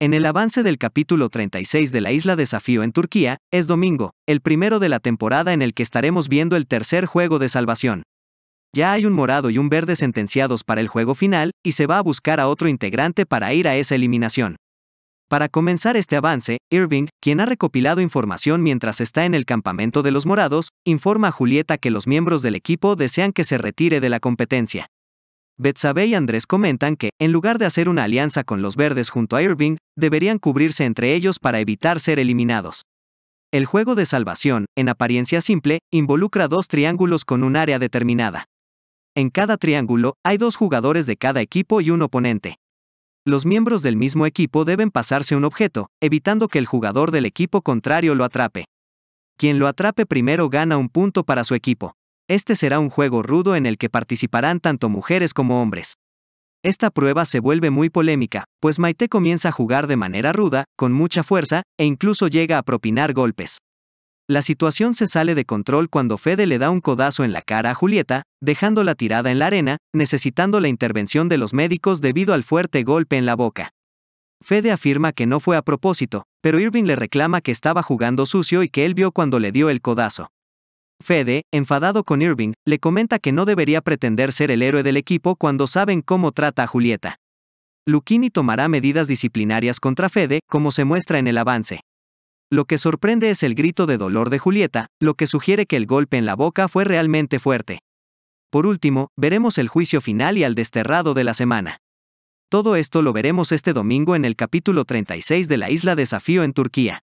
En el avance del capítulo 36 de la Isla Desafío en Turquía, es domingo, el primero de la temporada en el que estaremos viendo el tercer juego de salvación. Ya hay un morado y un verde sentenciados para el juego final, y se va a buscar a otro integrante para ir a esa eliminación. Para comenzar este avance, Irving, quien ha recopilado información mientras está en el campamento de los morados, informa a Julieta que los miembros del equipo desean que se retire de la competencia. Betsabe y Andrés comentan que, en lugar de hacer una alianza con los verdes junto a Irving, deberían cubrirse entre ellos para evitar ser eliminados. El juego de salvación, en apariencia simple, involucra dos triángulos con un área determinada. En cada triángulo, hay dos jugadores de cada equipo y un oponente. Los miembros del mismo equipo deben pasarse un objeto, evitando que el jugador del equipo contrario lo atrape. Quien lo atrape primero gana un punto para su equipo. Este será un juego rudo en el que participarán tanto mujeres como hombres. Esta prueba se vuelve muy polémica, pues Maite comienza a jugar de manera ruda, con mucha fuerza, e incluso llega a propinar golpes. La situación se sale de control cuando Fede le da un codazo en la cara a Julieta, dejándola tirada en la arena, necesitando la intervención de los médicos debido al fuerte golpe en la boca. Fede afirma que no fue a propósito, pero Irving le reclama que estaba jugando sucio y que él vio cuando le dio el codazo. Fede, enfadado con Irving, le comenta que no debería pretender ser el héroe del equipo cuando saben cómo trata a Julieta. Lucchini tomará medidas disciplinarias contra Fede, como se muestra en el avance. Lo que sorprende es el grito de dolor de Julieta, lo que sugiere que el golpe en la boca fue realmente fuerte. Por último, veremos el juicio final y al desterrado de la semana. Todo esto lo veremos este domingo en el capítulo 36 de la Isla Desafío en Turquía.